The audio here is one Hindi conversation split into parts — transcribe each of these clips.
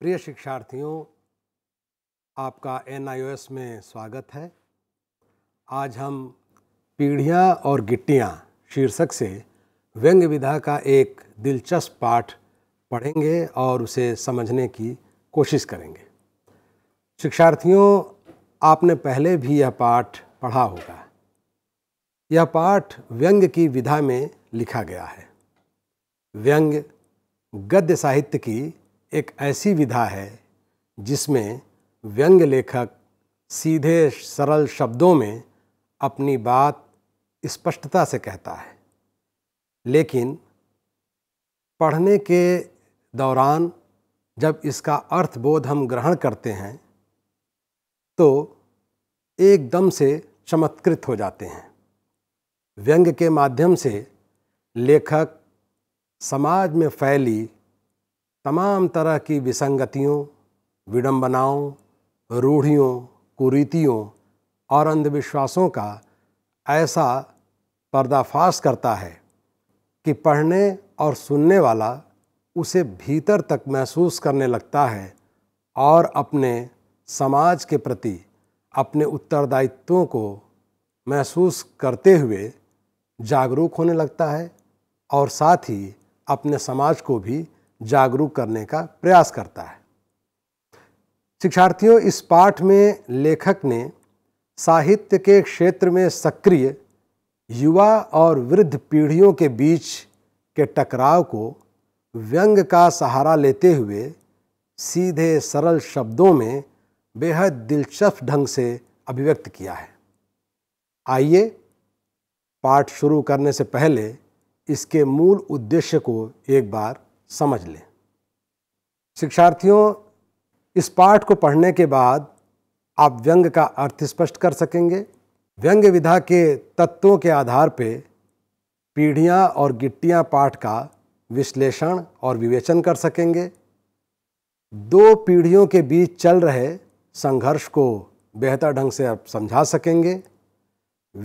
प्रिय शिक्षार्थियों आपका एन में स्वागत है आज हम पीढ़ियाँ और गिट्टियाँ शीर्षक से व्यंग विधा का एक दिलचस्प पाठ पढ़ेंगे और उसे समझने की कोशिश करेंगे शिक्षार्थियों आपने पहले भी यह पाठ पढ़ा होगा यह पाठ व्यंग्य की विधा में लिखा गया है व्यंग्य गद्य साहित्य की एक ऐसी विधा है जिसमें व्यंग लेखक सीधे सरल शब्दों में अपनी बात स्पष्टता से कहता है लेकिन पढ़ने के दौरान जब इसका अर्थबोध हम ग्रहण करते हैं तो एकदम से चमत्कृत हो जाते हैं व्यंग के माध्यम से लेखक समाज में फैली तमाम तरह की विसंगतियों विडम्बनाओं रूढ़ियों कुरीतियों और अंधविश्वासों का ऐसा पर्दाफाश करता है कि पढ़ने और सुनने वाला उसे भीतर तक महसूस करने लगता है और अपने समाज के प्रति अपने उत्तरदायित्वों को महसूस करते हुए जागरूक होने लगता है और साथ ही अपने समाज को भी जागरूक करने का प्रयास करता है शिक्षार्थियों इस पाठ में लेखक ने साहित्य के क्षेत्र में सक्रिय युवा और वृद्ध पीढ़ियों के बीच के टकराव को व्यंग का सहारा लेते हुए सीधे सरल शब्दों में बेहद दिलचस्प ढंग से अभिव्यक्त किया है आइए पाठ शुरू करने से पहले इसके मूल उद्देश्य को एक बार समझ लें शिक्षार्थियों इस पाठ को पढ़ने के बाद आप व्यंग का अर्थ स्पष्ट कर सकेंगे व्यंग विधा के तत्वों के आधार पर पीढ़ियाँ और गिट्टियाँ पाठ का विश्लेषण और विवेचन कर सकेंगे दो पीढ़ियों के बीच चल रहे संघर्ष को बेहतर ढंग से आप समझा सकेंगे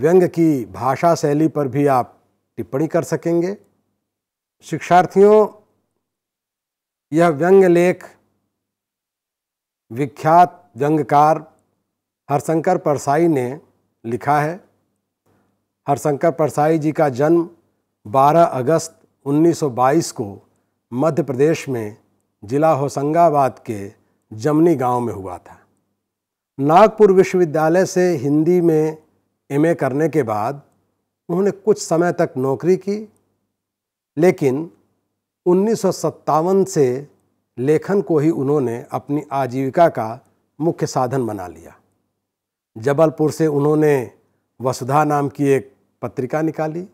व्यंग की भाषा शैली पर भी आप टिप्पणी कर सकेंगे शिक्षार्थियों यह व्यंग्य लेख विख्यात व्यंग्यकार हरशंकर परसाई ने लिखा है हरशंकर परसाई जी का जन्म 12 अगस्त 1922 को मध्य प्रदेश में जिला होशंगाबाद के जमनी गांव में हुआ था नागपुर विश्वविद्यालय से हिंदी में एमए करने के बाद उन्होंने कुछ समय तक नौकरी की लेकिन उन्नीस से लेखन को ही उन्होंने अपनी आजीविका का मुख्य साधन बना लिया जबलपुर से उन्होंने वसुधा नाम की एक पत्रिका निकाली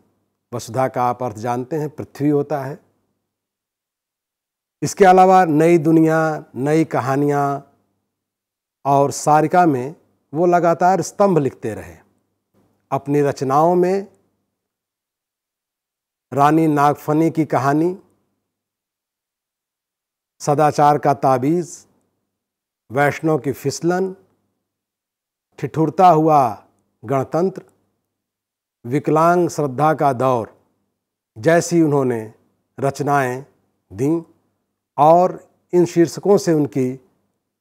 वसुधा का आप अर्थ जानते हैं पृथ्वी होता है इसके अलावा नई दुनिया नई कहानियाँ और सारिका में वो लगातार स्तंभ लिखते रहे अपनी रचनाओं में रानी नागफनी की कहानी सदाचार का ताबीज़ वैष्णव की फिसलन ठिठुरता हुआ गणतंत्र विकलांग श्रद्धा का दौर जैसी उन्होंने रचनाएं दी और इन शीर्षकों से उनकी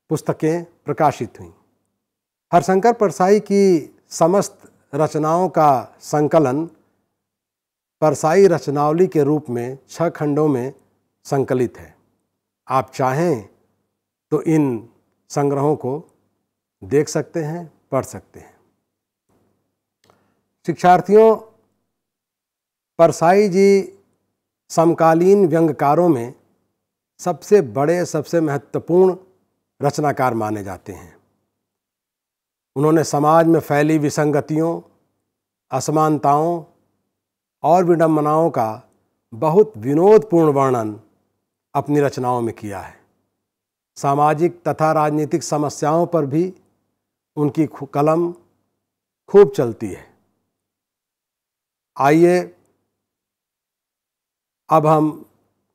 पुस्तकें प्रकाशित हुईं हरशंकर परसाई की समस्त रचनाओं का संकलन परसाई रचनावली के रूप में छह खंडों में संकलित है आप चाहें तो इन संग्रहों को देख सकते हैं पढ़ सकते हैं शिक्षार्थियों परसाई जी समकालीन व्यंगकारों में सबसे बड़े सबसे महत्वपूर्ण रचनाकार माने जाते हैं उन्होंने समाज में फैली विसंगतियों असमानताओं और विडम्बनाओं का बहुत विनोदपूर्ण वर्णन अपनी रचनाओं में किया है सामाजिक तथा राजनीतिक समस्याओं पर भी उनकी कलम खूब चलती है आइए अब हम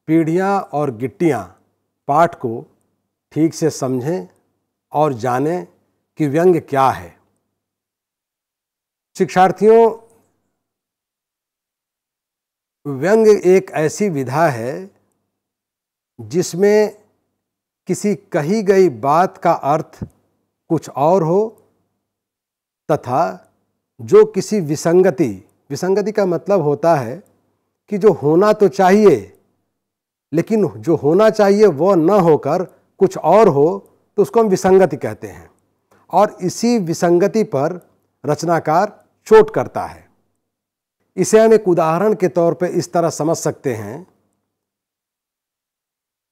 पीढ़ियाँ और गिट्टियाँ पाठ को ठीक से समझें और जानें कि व्यंग्य क्या है शिक्षार्थियों व्यंग्य एक ऐसी विधा है जिसमें किसी कही गई बात का अर्थ कुछ और हो तथा जो किसी विसंगति विसंगति का मतलब होता है कि जो होना तो चाहिए लेकिन जो होना चाहिए वह न होकर कुछ और हो तो उसको हम विसंगति कहते हैं और इसी विसंगति पर रचनाकार चोट करता है इसे हम एक उदाहरण के तौर पर इस तरह समझ सकते हैं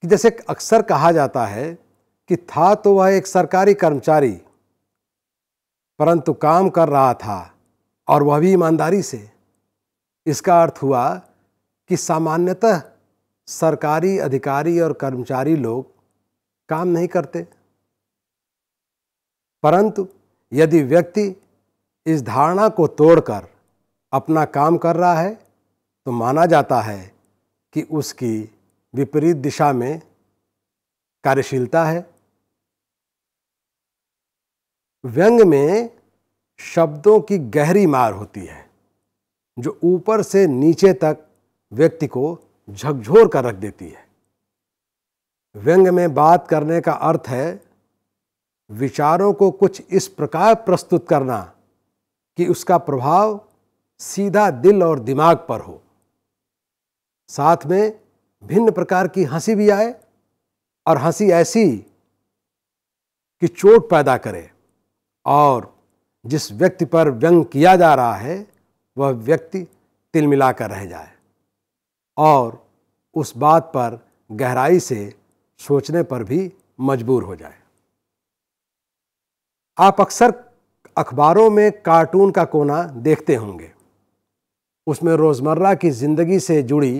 कि जैसे अक्सर कहा जाता है कि था तो वह एक सरकारी कर्मचारी परंतु काम कर रहा था और वह भी ईमानदारी से इसका अर्थ हुआ कि सामान्यतः सरकारी अधिकारी और कर्मचारी लोग काम नहीं करते परंतु यदि व्यक्ति इस धारणा को तोड़कर अपना काम कर रहा है तो माना जाता है कि उसकी विपरीत दिशा में कार्यशीलता है व्यंग में शब्दों की गहरी मार होती है जो ऊपर से नीचे तक व्यक्ति को झकझोर कर रख देती है व्यंग में बात करने का अर्थ है विचारों को कुछ इस प्रकार प्रस्तुत करना कि उसका प्रभाव सीधा दिल और दिमाग पर हो साथ में भिन्न प्रकार की हंसी भी आए और हंसी ऐसी कि चोट पैदा करे और जिस व्यक्ति पर व्यंग किया जा रहा है वह व्यक्ति तिल मिलाकर रह जाए और उस बात पर गहराई से सोचने पर भी मजबूर हो जाए आप अक्सर अखबारों में कार्टून का कोना देखते होंगे उसमें रोज़मर्रा की ज़िंदगी से जुड़ी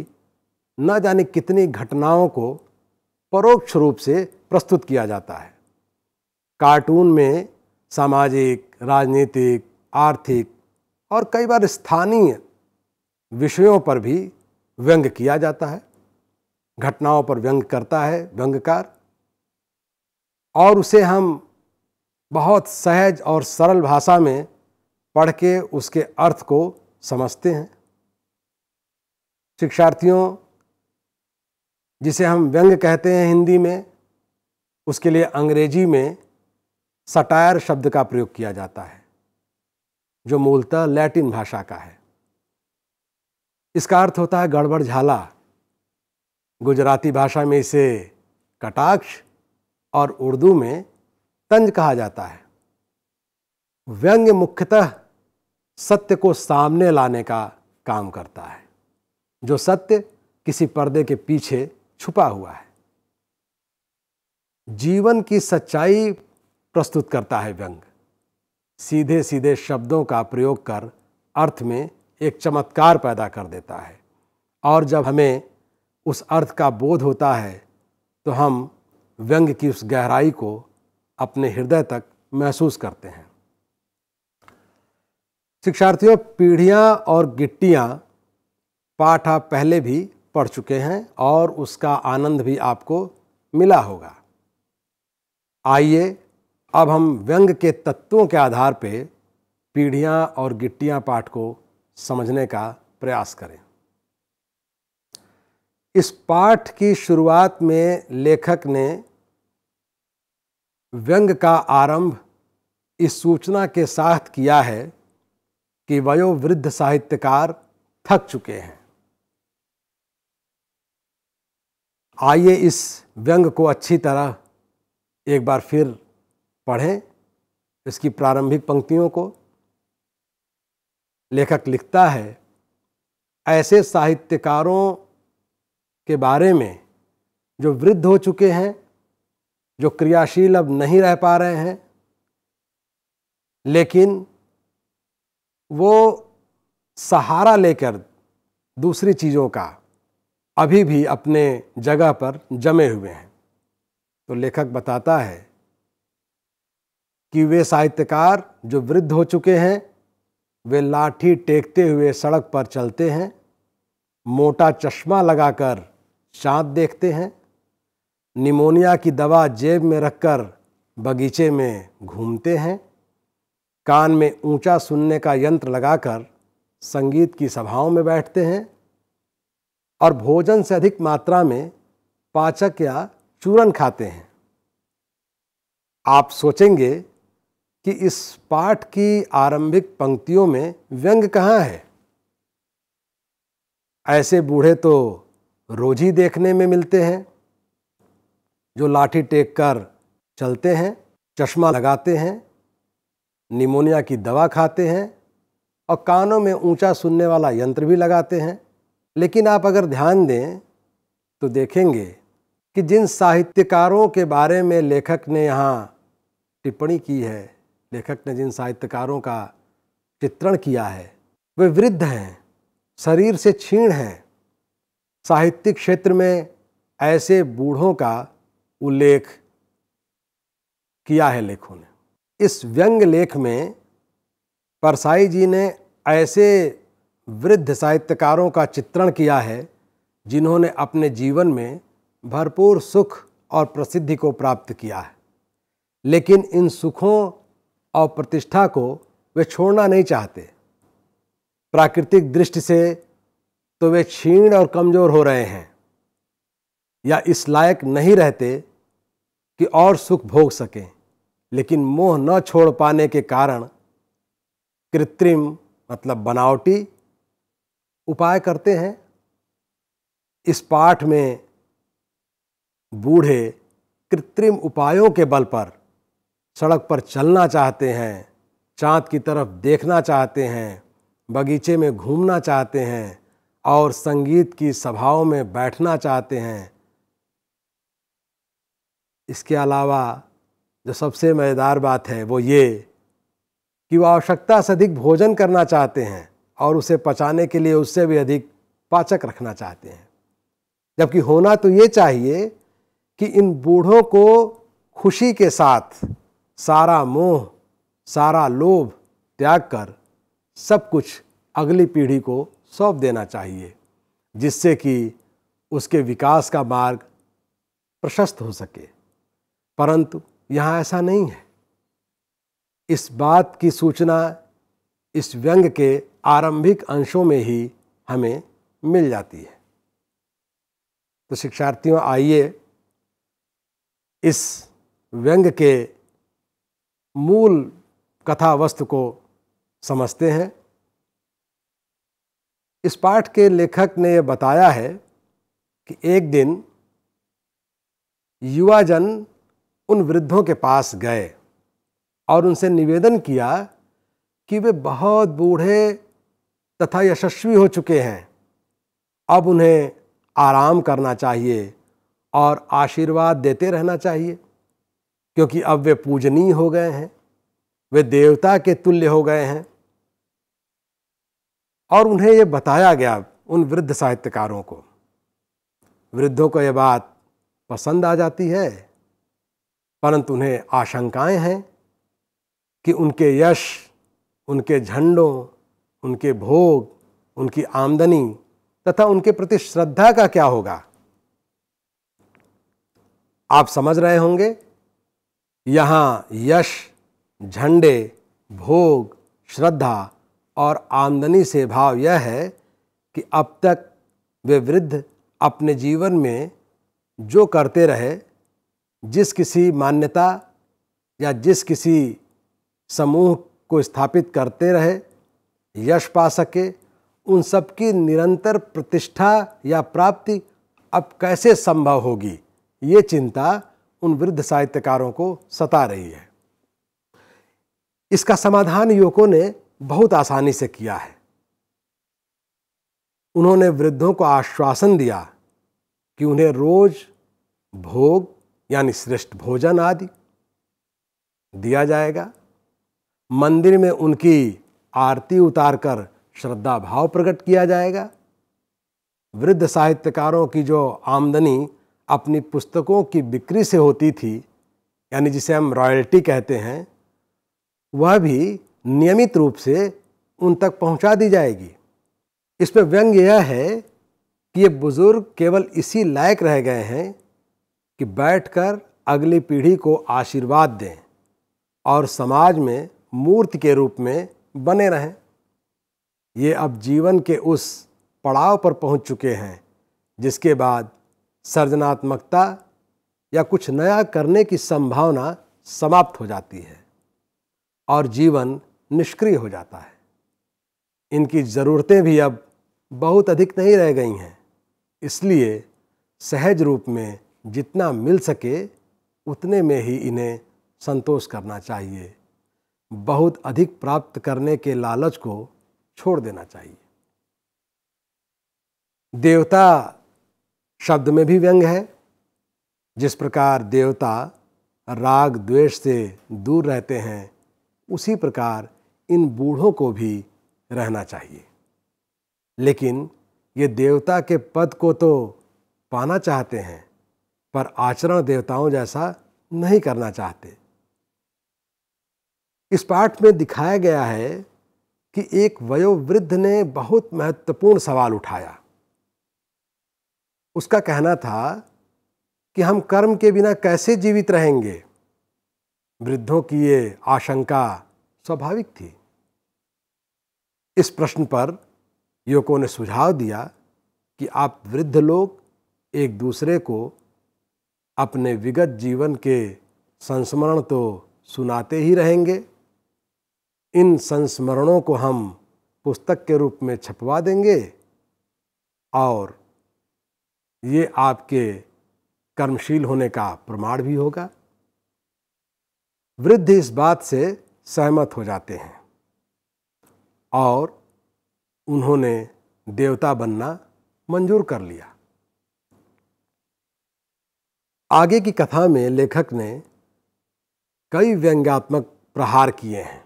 न जाने कितनी घटनाओं को परोक्ष रूप से प्रस्तुत किया जाता है कार्टून में सामाजिक राजनीतिक आर्थिक और कई बार स्थानीय विषयों पर भी व्यंग किया जाता है घटनाओं पर व्यंग करता है व्यंगकार और उसे हम बहुत सहज और सरल भाषा में पढ़ के उसके अर्थ को समझते हैं शिक्षार्थियों जिसे हम व्यंग कहते हैं हिंदी में उसके लिए अंग्रेजी में सटायर शब्द का प्रयोग किया जाता है जो मूलतः लैटिन भाषा का है इसका अर्थ होता है गड़बड़ झाला गुजराती भाषा में इसे कटाक्ष और उर्दू में तंज कहा जाता है व्यंग मुख्यतः सत्य को सामने लाने का काम करता है जो सत्य किसी पर्दे के पीछे छुपा हुआ है जीवन की सच्चाई प्रस्तुत करता है व्यंग सीधे सीधे शब्दों का प्रयोग कर अर्थ में एक चमत्कार पैदा कर देता है और जब हमें उस अर्थ का बोध होता है तो हम व्यंग की उस गहराई को अपने हृदय तक महसूस करते हैं शिक्षार्थियों पीढ़ियाँ और गिट्टियाँ पाठा पहले भी पढ़ चुके हैं और उसका आनंद भी आपको मिला होगा आइए अब हम व्यंग के तत्वों के आधार पर पीढ़ियाँ और गिट्टियाँ पाठ को समझने का प्रयास करें इस पाठ की शुरुआत में लेखक ने व्यंग का आरंभ इस सूचना के साथ किया है कि वयोवृद्ध साहित्यकार थक चुके हैं आइए इस व्यंग को अच्छी तरह एक बार फिर पढ़ें इसकी प्रारंभिक पंक्तियों को लेखक लिखता है ऐसे साहित्यकारों के बारे में जो वृद्ध हो चुके हैं जो क्रियाशील अब नहीं रह पा रहे हैं लेकिन वो सहारा लेकर दूसरी चीज़ों का अभी भी अपने जगह पर जमे हुए हैं तो लेखक बताता है कि वे साहित्यकार जो वृद्ध हो चुके हैं वे लाठी टेकते हुए सड़क पर चलते हैं मोटा चश्मा लगाकर चाँद देखते हैं निमोनिया की दवा जेब में रखकर बगीचे में घूमते हैं कान में ऊंचा सुनने का यंत्र लगाकर संगीत की सभाओं में बैठते हैं और भोजन से अधिक मात्रा में पाचक या चूरन खाते हैं आप सोचेंगे कि इस पाठ की आरंभिक पंक्तियों में व्यंग कहाँ है ऐसे बूढ़े तो रोज ही देखने में मिलते हैं जो लाठी टेक कर चलते हैं चश्मा लगाते हैं निमोनिया की दवा खाते हैं और कानों में ऊंचा सुनने वाला यंत्र भी लगाते हैं लेकिन आप अगर ध्यान दें तो देखेंगे कि जिन साहित्यकारों के बारे में लेखक ने यहाँ टिप्पणी की है लेखक ने जिन साहित्यकारों का चित्रण किया है वे वृद्ध हैं शरीर से क्षीण हैं साहित्यिक क्षेत्र में ऐसे बूढ़ों का उल्लेख किया है लेखों ने इस व्यंग लेख में परसाई जी ने ऐसे वृद्ध साहित्यकारों का चित्रण किया है जिन्होंने अपने जीवन में भरपूर सुख और प्रसिद्धि को प्राप्त किया है लेकिन इन सुखों और प्रतिष्ठा को वे छोड़ना नहीं चाहते प्राकृतिक दृष्टि से तो वे क्षीण और कमज़ोर हो रहे हैं या इस लायक नहीं रहते कि और सुख भोग सकें लेकिन मोह न छोड़ पाने के कारण कृत्रिम मतलब बनावटी उपाय करते हैं इस पाठ में बूढ़े कृत्रिम उपायों के बल पर सड़क पर चलना चाहते हैं चाँद की तरफ देखना चाहते हैं बगीचे में घूमना चाहते हैं और संगीत की सभाओं में बैठना चाहते हैं इसके अलावा जो सबसे मज़ेदार बात है वो ये कि वो आवश्यकता से अधिक भोजन करना चाहते हैं और उसे पचाने के लिए उससे भी अधिक पाचक रखना चाहते हैं जबकि होना तो ये चाहिए कि इन बूढ़ों को खुशी के साथ सारा मोह सारा लोभ त्याग कर सब कुछ अगली पीढ़ी को सौंप देना चाहिए जिससे कि उसके विकास का मार्ग प्रशस्त हो सके परंतु यहाँ ऐसा नहीं है इस बात की सूचना इस व्यंग के आरंभिक अंशों में ही हमें मिल जाती है तो शिक्षार्थियों आइए इस व्यंग के मूल कथा वस्तु को समझते हैं इस पाठ के लेखक ने यह बताया है कि एक दिन युवाजन उन वृद्धों के पास गए और उनसे निवेदन किया कि वे बहुत बूढ़े तथा यशस्वी हो चुके हैं अब उन्हें आराम करना चाहिए और आशीर्वाद देते रहना चाहिए क्योंकि अब वे पूजनीय हो गए हैं वे देवता के तुल्य हो गए हैं और उन्हें ये बताया गया उन वृद्ध साहित्यकारों को वृद्धों को यह बात पसंद आ जाती है परंतु उन्हें आशंकाएं हैं कि उनके यश उनके झंडों उनके भोग उनकी आमदनी तथा उनके प्रति श्रद्धा का क्या होगा आप समझ रहे होंगे यहाँ यश झंडे भोग श्रद्धा और आमदनी से भाव यह है कि अब तक वे वृद्ध अपने जीवन में जो करते रहे जिस किसी मान्यता या जिस किसी समूह को स्थापित करते रहे यश पा सके उन सब की निरंतर प्रतिष्ठा या प्राप्ति अब कैसे संभव होगी ये चिंता उन वृद्ध साहित्यकारों को सता रही है इसका समाधान युवकों ने बहुत आसानी से किया है उन्होंने वृद्धों को आश्वासन दिया कि उन्हें रोज भोग यानी श्रेष्ठ भोजन आदि दिया जाएगा मंदिर में उनकी आरती उतारकर श्रद्धा भाव प्रकट किया जाएगा वृद्ध साहित्यकारों की जो आमदनी अपनी पुस्तकों की बिक्री से होती थी यानी जिसे हम रॉयल्टी कहते हैं वह भी नियमित रूप से उन तक पहुंचा दी जाएगी इसमें व्यंग्य यह है कि ये बुज़ुर्ग केवल इसी लायक रह गए हैं कि बैठकर अगली पीढ़ी को आशीर्वाद दें और समाज में मूर्ति के रूप में बने रहें ये अब जीवन के उस पड़ाव पर पहुंच चुके हैं जिसके बाद सृजनात्मकता या कुछ नया करने की संभावना समाप्त हो जाती है और जीवन निष्क्रिय हो जाता है इनकी ज़रूरतें भी अब बहुत अधिक नहीं रह गई हैं इसलिए सहज रूप में जितना मिल सके उतने में ही इन्हें संतोष करना चाहिए बहुत अधिक प्राप्त करने के लालच को छोड़ देना चाहिए देवता शब्द में भी व्यंग है जिस प्रकार देवता राग द्वेष से दूर रहते हैं उसी प्रकार इन बूढ़ों को भी रहना चाहिए लेकिन ये देवता के पद को तो पाना चाहते हैं पर आचरण देवताओं जैसा नहीं करना चाहते इस पाठ में दिखाया गया है कि एक वयोवृद्ध ने बहुत महत्वपूर्ण सवाल उठाया उसका कहना था कि हम कर्म के बिना कैसे जीवित रहेंगे वृद्धों की ये आशंका स्वाभाविक थी इस प्रश्न पर युवकों ने सुझाव दिया कि आप वृद्ध लोग एक दूसरे को अपने विगत जीवन के संस्मरण तो सुनाते ही रहेंगे इन संस्मरणों को हम पुस्तक के रूप में छपवा देंगे और ये आपके कर्मशील होने का प्रमाण भी होगा वृद्ध इस बात से सहमत हो जाते हैं और उन्होंने देवता बनना मंजूर कर लिया आगे की कथा में लेखक ने कई व्यंग्यात्मक प्रहार किए हैं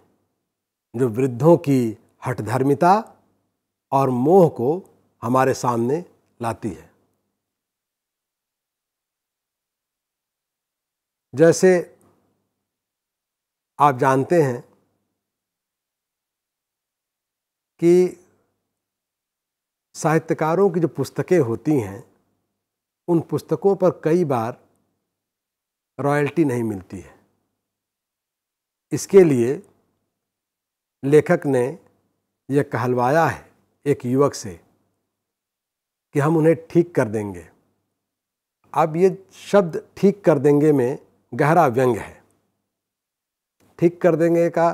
जो वृद्धों की हठधर्मिता और मोह को हमारे सामने लाती है जैसे आप जानते हैं कि साहित्यकारों की जो पुस्तकें होती हैं उन पुस्तकों पर कई बार रॉयल्टी नहीं मिलती है इसके लिए लेखक ने यह कहलवाया है एक युवक से कि हम उन्हें ठीक कर देंगे अब ये शब्द ठीक कर देंगे में गहरा व्यंग है ठीक कर देंगे का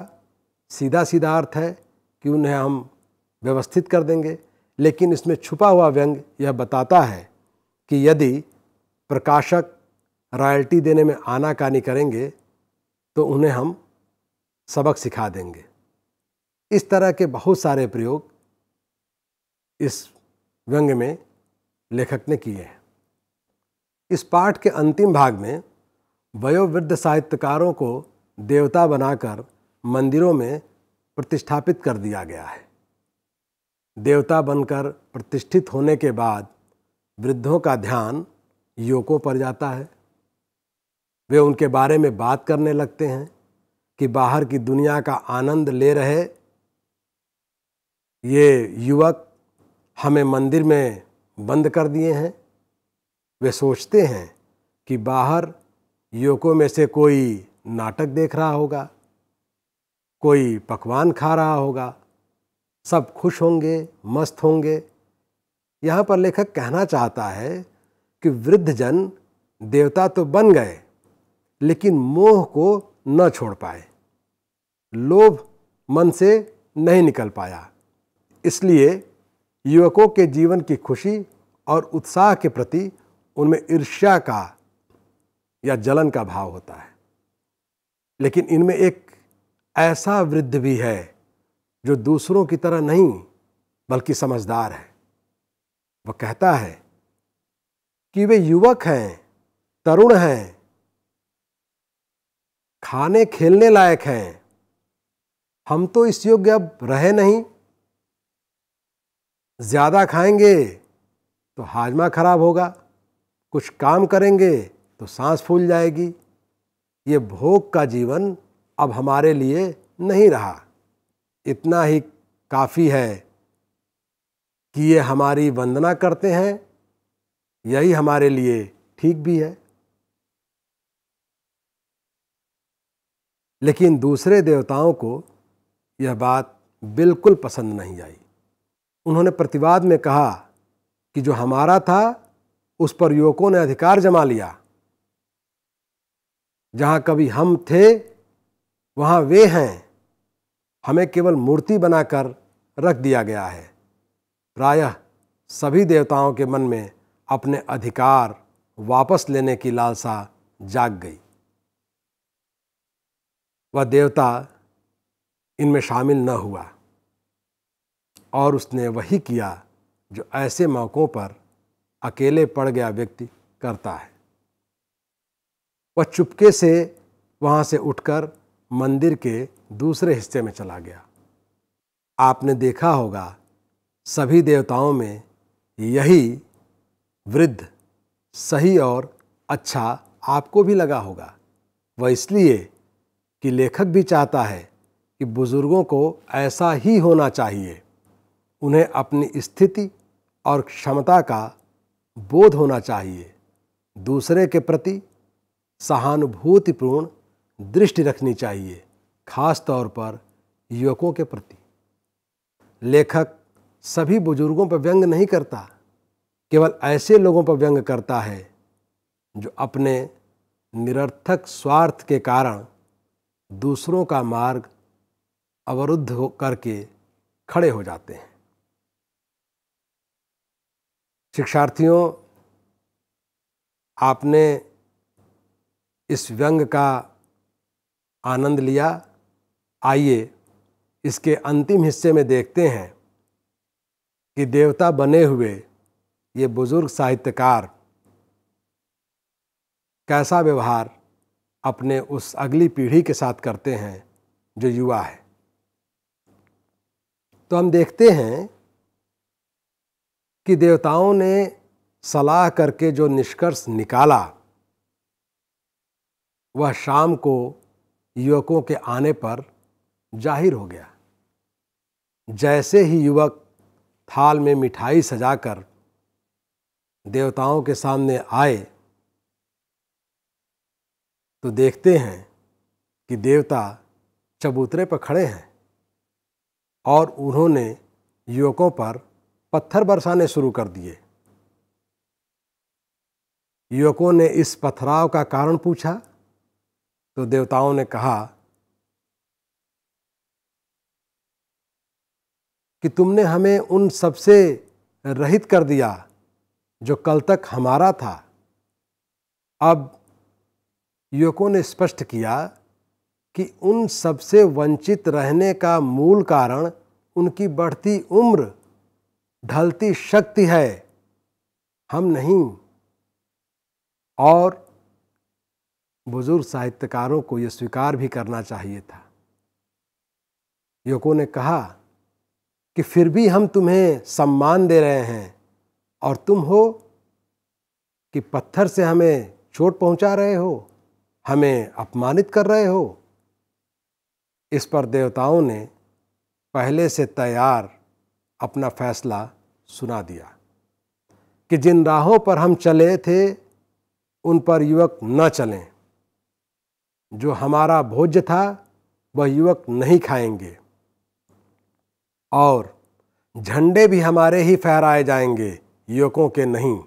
सीधा सीधा अर्थ है कि उन्हें हम व्यवस्थित कर देंगे लेकिन इसमें छुपा हुआ व्यंग यह बताता है कि यदि प्रकाशक रॉयल्टी देने में आनाकानी करेंगे तो उन्हें हम सबक सिखा देंगे इस तरह के बहुत सारे प्रयोग इस व्यंग में लेखक ने किए हैं इस पाठ के अंतिम भाग में वयोवृद्ध साहित्यकारों को देवता बनाकर मंदिरों में प्रतिष्ठापित कर दिया गया है देवता बनकर प्रतिष्ठित होने के बाद वृद्धों का ध्यान युवकों पर जाता है वे उनके बारे में बात करने लगते हैं कि बाहर की दुनिया का आनंद ले रहे ये युवक हमें मंदिर में बंद कर दिए हैं वे सोचते हैं कि बाहर युवकों में से कोई नाटक देख रहा होगा कोई पकवान खा रहा होगा सब खुश होंगे मस्त होंगे यहाँ पर लेखक कहना चाहता है कि वृद्ध जन देवता तो बन गए लेकिन मोह को न छोड़ पाए लोभ मन से नहीं निकल पाया इसलिए युवकों के जीवन की खुशी और उत्साह के प्रति उनमें ईर्ष्या का या जलन का भाव होता है लेकिन इनमें एक ऐसा वृद्ध भी है जो दूसरों की तरह नहीं बल्कि समझदार है वह कहता है कि वे युवक हैं तरुण हैं खाने खेलने लायक हैं हम तो इस योग्य अब रहे नहीं ज़्यादा खाएंगे तो हाजमा ख़राब होगा कुछ काम करेंगे तो सांस फूल जाएगी ये भोग का जीवन अब हमारे लिए नहीं रहा इतना ही काफ़ी है कि ये हमारी वंदना करते हैं यही हमारे लिए ठीक भी है लेकिन दूसरे देवताओं को यह बात बिल्कुल पसंद नहीं आई उन्होंने प्रतिवाद में कहा कि जो हमारा था उस पर युवकों ने अधिकार जमा लिया जहां कभी हम थे वहां वे हैं हमें केवल मूर्ति बनाकर रख दिया गया है प्रायः सभी देवताओं के मन में अपने अधिकार वापस लेने की लालसा जाग गई वह देवता इनमें शामिल न हुआ और उसने वही किया जो ऐसे मौक़ों पर अकेले पड़ गया व्यक्ति करता है वह चुपके से वहाँ से उठकर मंदिर के दूसरे हिस्से में चला गया आपने देखा होगा सभी देवताओं में यही वृद्ध सही और अच्छा आपको भी लगा होगा वह इसलिए कि लेखक भी चाहता है कि बुज़ुर्गों को ऐसा ही होना चाहिए उन्हें अपनी स्थिति और क्षमता का बोध होना चाहिए दूसरे के प्रति सहानुभूतिपूर्ण दृष्टि रखनी चाहिए खास तौर पर युवकों के प्रति लेखक सभी बुजुर्गों पर व्यंग नहीं करता केवल ऐसे लोगों पर व्यंग करता है जो अपने निरर्थक स्वार्थ के कारण दूसरों का मार्ग अवरुद्ध करके खड़े हो जाते हैं शिक्षार्थियों आपने इस व्यंग का आनंद लिया आइए इसके अंतिम हिस्से में देखते हैं कि देवता बने हुए ये बुज़ुर्ग साहित्यकार कैसा व्यवहार अपने उस अगली पीढ़ी के साथ करते हैं जो युवा है तो हम देखते हैं कि देवताओं ने सलाह करके जो निष्कर्ष निकाला वह शाम को युवकों के आने पर जाहिर हो गया जैसे ही युवक थाल में मिठाई सजाकर देवताओं के सामने आए तो देखते हैं कि देवता चबूतरे पर खड़े हैं और उन्होंने युवकों पर पत्थर बरसाने शुरू कर दिए युवकों ने इस पथराव का कारण पूछा तो देवताओं ने कहा कि तुमने हमें उन सबसे रहित कर दिया जो कल तक हमारा था अब युवकों ने स्पष्ट किया कि उन सबसे वंचित रहने का मूल कारण उनकी बढ़ती उम्र ढलती शक्ति है हम नहीं और बुजुर्ग साहित्यकारों को यह स्वीकार भी करना चाहिए था योको ने कहा कि फिर भी हम तुम्हें सम्मान दे रहे हैं और तुम हो कि पत्थर से हमें चोट पहुंचा रहे हो हमें अपमानित कर रहे हो इस पर देवताओं ने पहले से तैयार अपना फैसला सुना दिया कि जिन राहों पर हम चले थे उन पर युवक न चलें जो हमारा भोज्य था वह युवक नहीं खाएंगे और झंडे भी हमारे ही फहराए जाएंगे युवकों के नहीं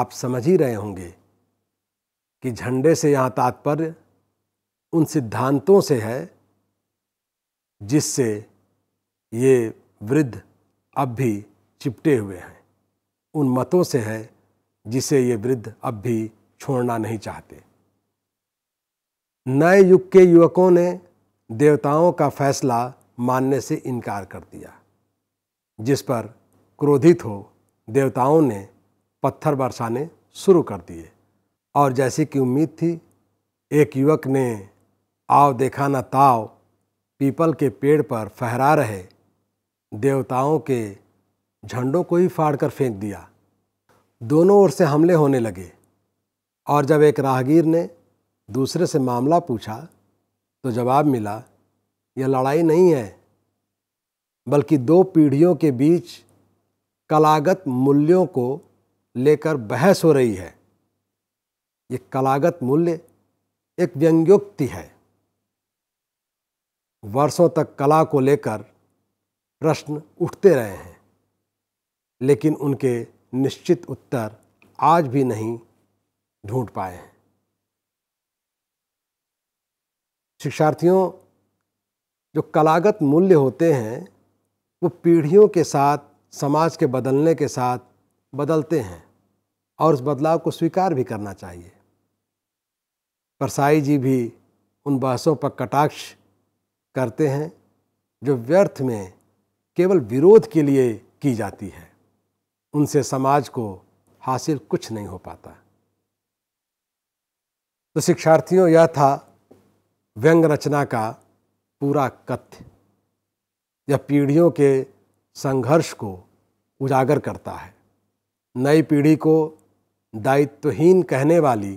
आप समझ ही रहे होंगे कि झंडे से यहाँ तात्पर्य उन सिद्धांतों से है जिससे ये वृद्ध अब भी चिपटे हुए हैं उन मतों से है जिसे ये वृद्ध अब भी छोड़ना नहीं चाहते नए युग के युवकों ने देवताओं का फैसला मानने से इनकार कर दिया जिस पर क्रोधित हो देवताओं ने पत्थर बरसाने शुरू कर दिए और जैसे कि उम्मीद थी एक युवक ने आव देखा न ताव पीपल के पेड़ पर फहरा रहे देवताओं के झंडों को ही फाड़ कर फेंक दिया दोनों ओर से हमले होने लगे और जब एक राहगीर ने दूसरे से मामला पूछा तो जवाब मिला यह लड़ाई नहीं है बल्कि दो पीढ़ियों के बीच कलागत मूल्यों को लेकर बहस हो रही है ये कलागत मूल्य एक व्यंग्योक्ति है वर्षों तक कला को लेकर प्रश्न उठते रहे हैं लेकिन उनके निश्चित उत्तर आज भी नहीं ढूंढ पाए हैं शिक्षार्थियों जो कलागत मूल्य होते हैं वो पीढ़ियों के साथ समाज के बदलने के साथ बदलते हैं और उस बदलाव को स्वीकार भी करना चाहिए परसाई जी भी उन बहसों पर कटाक्ष करते हैं जो व्यर्थ में केवल विरोध के लिए की जाती है उनसे समाज को हासिल कुछ नहीं हो पाता तो शिक्षार्थियों यह था व्यंग रचना का पूरा कथ्य यह पीढ़ियों के संघर्ष को उजागर करता है नई पीढ़ी को दायित्वहीन कहने वाली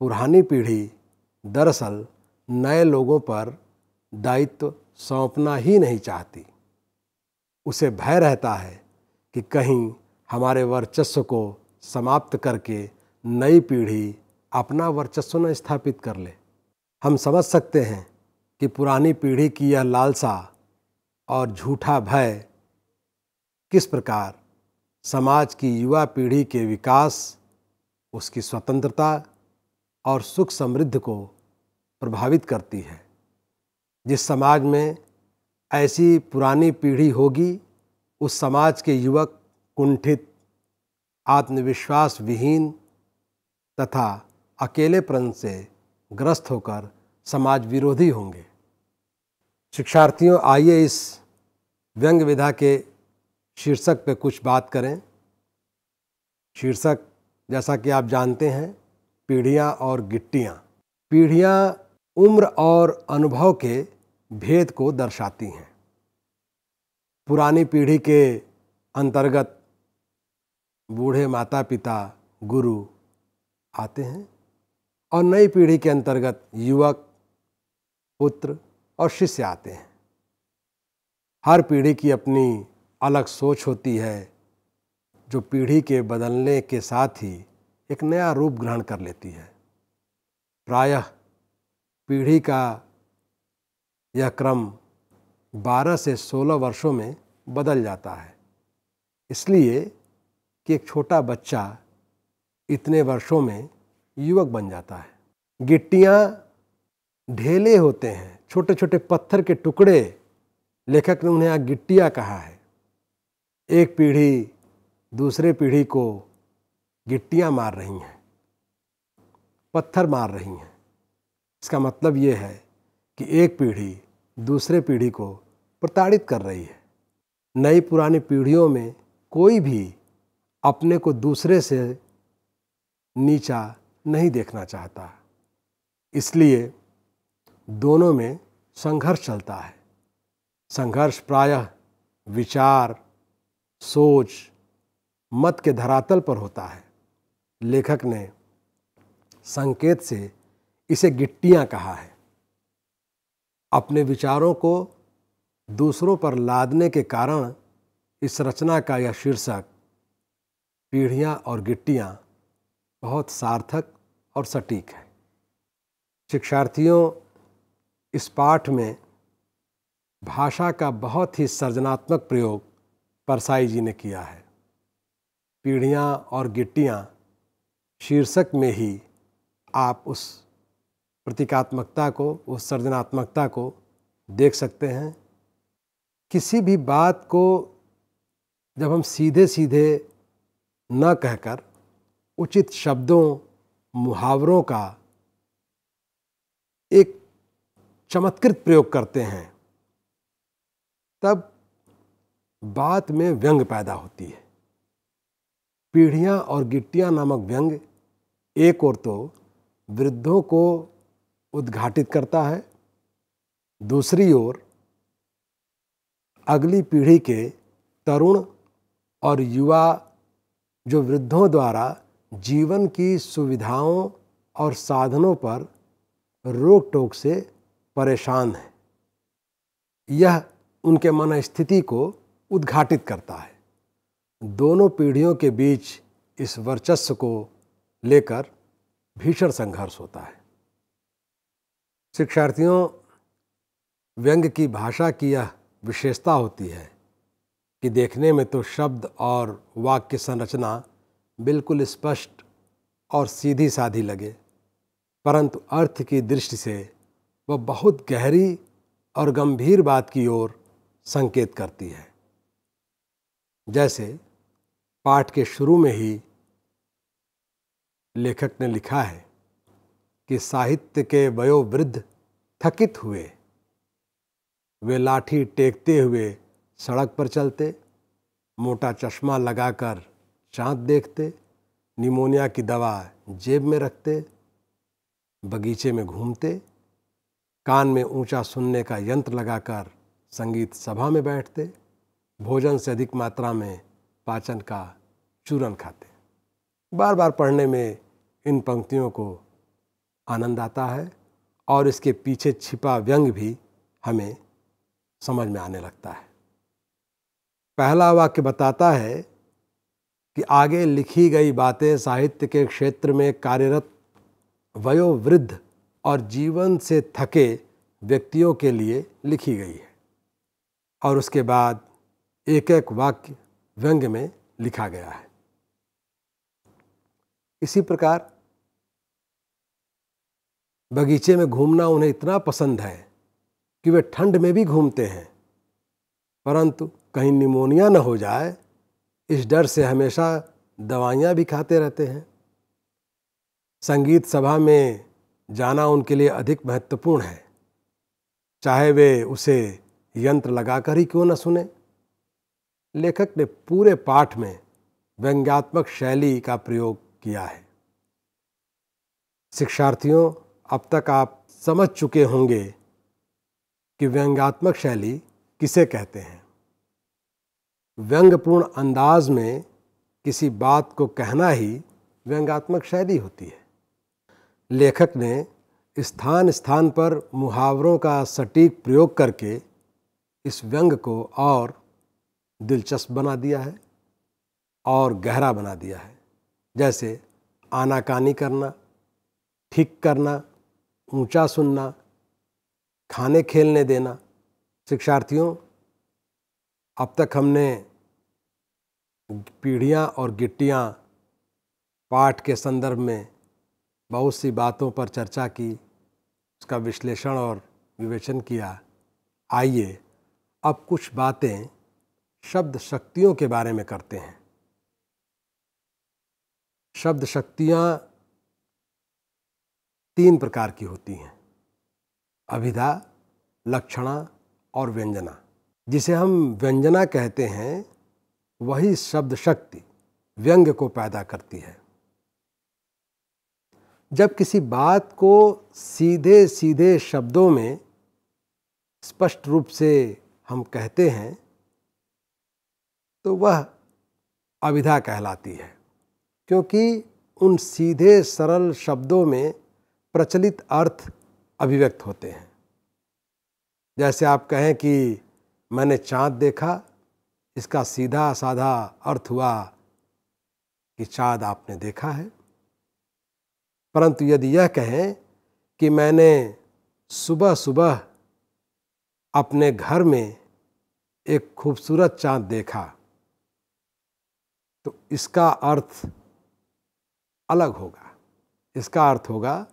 पुरानी पीढ़ी दरअसल नए लोगों पर दायित्व सौंपना ही नहीं चाहती उसे भय रहता है कि कहीं हमारे वर्चस्व को समाप्त करके नई पीढ़ी अपना वर्चस्व न स्थापित कर ले हम समझ सकते हैं कि पुरानी पीढ़ी की यह लालसा और झूठा भय किस प्रकार समाज की युवा पीढ़ी के विकास उसकी स्वतंत्रता और सुख समृद्ध को प्रभावित करती है जिस समाज में ऐसी पुरानी पीढ़ी होगी उस समाज के युवक कुंठित आत्मविश्वास विहीन तथा अकेलेपन से ग्रस्त होकर समाज विरोधी होंगे शिक्षार्थियों आइए इस व्यंग विधा के शीर्षक पर कुछ बात करें शीर्षक जैसा कि आप जानते हैं पीढ़ियाँ और गिट्टियाँ पीढ़ियाँ उम्र और अनुभव के भेद को दर्शाती हैं पुरानी पीढ़ी के अंतर्गत बूढ़े माता पिता गुरु आते हैं और नई पीढ़ी के अंतर्गत युवक पुत्र और शिष्य आते हैं हर पीढ़ी की अपनी अलग सोच होती है जो पीढ़ी के बदलने के साथ ही एक नया रूप ग्रहण कर लेती है प्रायः पीढ़ी का यह क्रम 12 से 16 वर्षों में बदल जाता है इसलिए कि एक छोटा बच्चा इतने वर्षों में युवक बन जाता है गिट्टियाँ ढेले होते हैं छोटे छोटे पत्थर के टुकड़े लेखक ने उन्हें गिट्टिया कहा है एक पीढ़ी दूसरे पीढ़ी को गिट्टियाँ मार रही हैं पत्थर मार रही हैं इसका मतलब ये है कि एक पीढ़ी दूसरे पीढ़ी को प्रताड़ित कर रही है नई पुरानी पीढ़ियों में कोई भी अपने को दूसरे से नीचा नहीं देखना चाहता इसलिए दोनों में संघर्ष चलता है संघर्ष प्रायः विचार सोच मत के धरातल पर होता है लेखक ने संकेत से इसे गिट्टियाँ कहा है अपने विचारों को दूसरों पर लादने के कारण इस रचना का यह शीर्षक पीढ़ियाँ और गिट्टियाँ बहुत सार्थक और सटीक है शिक्षार्थियों इस पाठ में भाषा का बहुत ही सृजनात्मक प्रयोग परसाई जी ने किया है पीढ़ियाँ और गिट्टियाँ शीर्षक में ही आप उस प्रतीकात्मकता को उस सृजनात्मकता को देख सकते हैं किसी भी बात को जब हम सीधे सीधे न कहकर उचित शब्दों मुहावरों का एक चमत्कृत प्रयोग करते हैं तब बात में व्यंग पैदा होती है पीढ़ियाँ और गिट्टियाँ नामक व्यंग एक और तो वृद्धों को उद्घाटित करता है दूसरी ओर अगली पीढ़ी के तरुण और युवा जो वृद्धों द्वारा जीवन की सुविधाओं और साधनों पर रोक टोक से परेशान है यह उनके मन स्थिति को उद्घाटित करता है दोनों पीढ़ियों के बीच इस वर्चस्व को लेकर भीषण संघर्ष होता है शिक्षार्थियों व्यंग की भाषा की यह विशेषता होती है कि देखने में तो शब्द और वाक्य संरचना बिल्कुल स्पष्ट और सीधी साधी लगे परंतु अर्थ की दृष्टि से वह बहुत गहरी और गंभीर बात की ओर संकेत करती है जैसे पाठ के शुरू में ही लेखक ने लिखा है कि साहित्य के वयोवृद्ध थकित हुए वे लाठी टेकते हुए सड़क पर चलते मोटा चश्मा लगाकर चाँद देखते निमोनिया की दवा जेब में रखते बगीचे में घूमते कान में ऊंचा सुनने का यंत्र लगाकर संगीत सभा में बैठते भोजन से अधिक मात्रा में पाचन का चूरन खाते बार बार पढ़ने में इन पंक्तियों को आनंद आता है और इसके पीछे छिपा व्यंग भी हमें समझ में आने लगता है पहला वाक्य बताता है कि आगे लिखी गई बातें साहित्य के क्षेत्र में कार्यरत वयोवृद्ध और जीवन से थके व्यक्तियों के लिए लिखी गई है और उसके बाद एक एक वाक्य व्यंग में लिखा गया है इसी प्रकार बगीचे में घूमना उन्हें इतना पसंद है कि वे ठंड में भी घूमते हैं परंतु कहीं निमोनिया न हो जाए इस डर से हमेशा दवाइयाँ भी खाते रहते हैं संगीत सभा में जाना उनके लिए अधिक महत्वपूर्ण है चाहे वे उसे यंत्र लगाकर ही क्यों न सुने लेखक ने पूरे पाठ में व्यंग्यात्मक शैली का प्रयोग किया है शिक्षार्थियों अब तक आप समझ चुके होंगे कि व्यंग्यात्मक शैली किसे कहते हैं व्यंग्यपूर्ण अंदाज में किसी बात को कहना ही व्यंग्यात्मक शैली होती है लेखक ने स्थान स्थान पर मुहावरों का सटीक प्रयोग करके इस व्यंग को और दिलचस्प बना दिया है और गहरा बना दिया है जैसे आनाकानी करना ठीक करना ऊंचा सुनना खाने खेलने देना शिक्षार्थियों अब तक हमने पीढ़ियाँ और गिट्टियाँ पाठ के संदर्भ में बहुत सी बातों पर चर्चा की उसका विश्लेषण और विवेचन किया आइए अब कुछ बातें शब्द शक्तियों के बारे में करते हैं शब्द शक्तियाँ तीन प्रकार की होती हैं अभिधा लक्षणा और व्यंजना जिसे हम व्यंजना कहते हैं वही शब्द शक्ति व्यंग्य को पैदा करती है जब किसी बात को सीधे सीधे शब्दों में स्पष्ट रूप से हम कहते हैं तो वह अविधा कहलाती है क्योंकि उन सीधे सरल शब्दों में प्रचलित अर्थ अभिव्यक्त होते हैं जैसे आप कहें कि मैंने चांद देखा इसका सीधा साधा अर्थ हुआ कि चाँद आपने देखा है परंतु यदि यह कहें कि मैंने सुबह सुबह अपने घर में एक खूबसूरत चांद देखा तो इसका अर्थ अलग होगा इसका अर्थ होगा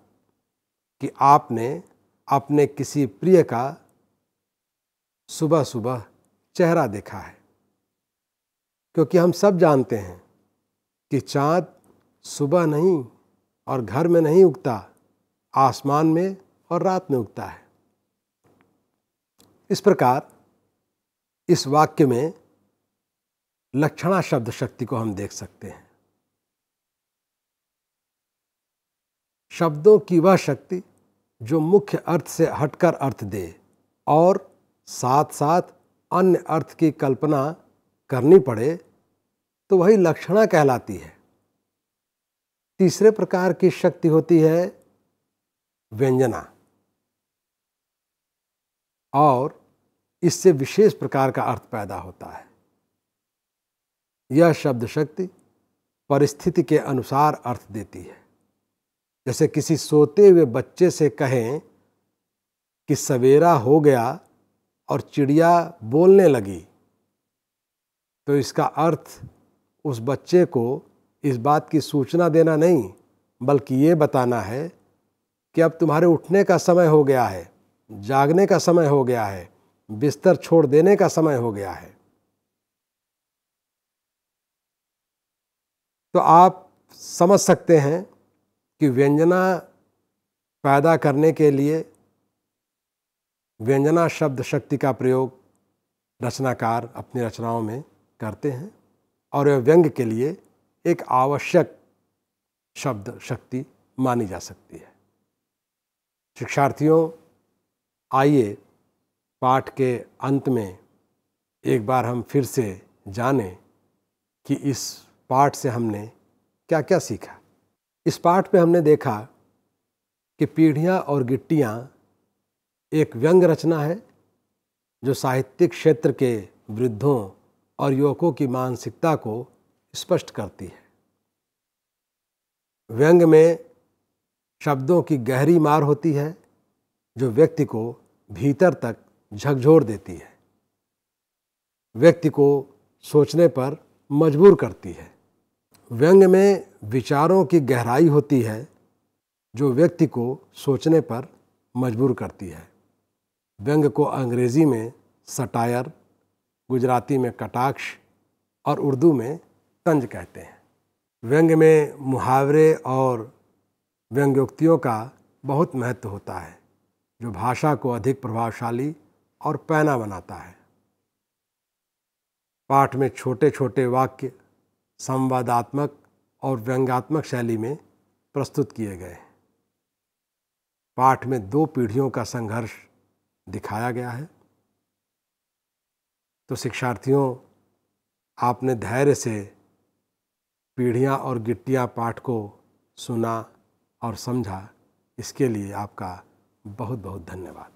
कि आपने अपने किसी प्रिय का सुबह सुबह चेहरा देखा है क्योंकि हम सब जानते हैं कि चाँद सुबह नहीं और घर में नहीं उगता आसमान में और रात में उगता है इस प्रकार इस वाक्य में लक्षणा शब्द शक्ति को हम देख सकते हैं शब्दों की वह शक्ति जो मुख्य अर्थ से हटकर अर्थ दे और साथ साथ अन्य अर्थ की कल्पना करनी पड़े तो वही लक्षणा कहलाती है तीसरे प्रकार की शक्ति होती है व्यंजना और इससे विशेष प्रकार का अर्थ पैदा होता है यह शब्द शक्ति परिस्थिति के अनुसार अर्थ देती है जैसे किसी सोते हुए बच्चे से कहें कि सवेरा हो गया और चिड़िया बोलने लगी तो इसका अर्थ उस बच्चे को इस बात की सूचना देना नहीं बल्कि ये बताना है कि अब तुम्हारे उठने का समय हो गया है जागने का समय हो गया है बिस्तर छोड़ देने का समय हो गया है तो आप समझ सकते हैं कि व्यंजना पैदा करने के लिए व्यंजना शब्द शक्ति का प्रयोग रचनाकार अपनी रचनाओं में करते हैं और यह व्यंग के लिए एक आवश्यक शब्द शक्ति मानी जा सकती है शिक्षार्थियों आइए पाठ के अंत में एक बार हम फिर से जानें कि इस पाठ से हमने क्या क्या सीखा इस पाठ में हमने देखा कि पीढ़ियाँ और गिट्टियाँ एक व्यंग रचना है जो साहित्यिक क्षेत्र के वृद्धों और युवकों की मानसिकता को स्पष्ट करती है व्यंग में शब्दों की गहरी मार होती है जो व्यक्ति को भीतर तक झकझोर देती है व्यक्ति को सोचने पर मजबूर करती है व्यंग में विचारों की गहराई होती है जो व्यक्ति को सोचने पर मजबूर करती है व्यंग को अंग्रेज़ी में सटायर गुजराती में कटाक्ष और उर्दू में तंज कहते हैं व्यंग में मुहावरे और व्यंग्योक्तियों का बहुत महत्व होता है जो भाषा को अधिक प्रभावशाली और पैना बनाता है पाठ में छोटे छोटे वाक्य संवादात्मक और व्यंगात्मक शैली में प्रस्तुत किए गए पाठ में दो पीढ़ियों का संघर्ष दिखाया गया है तो शिक्षार्थियों आपने धैर्य से पीढ़ियाँ और गिट्टियाँ पाठ को सुना और समझा इसके लिए आपका बहुत बहुत धन्यवाद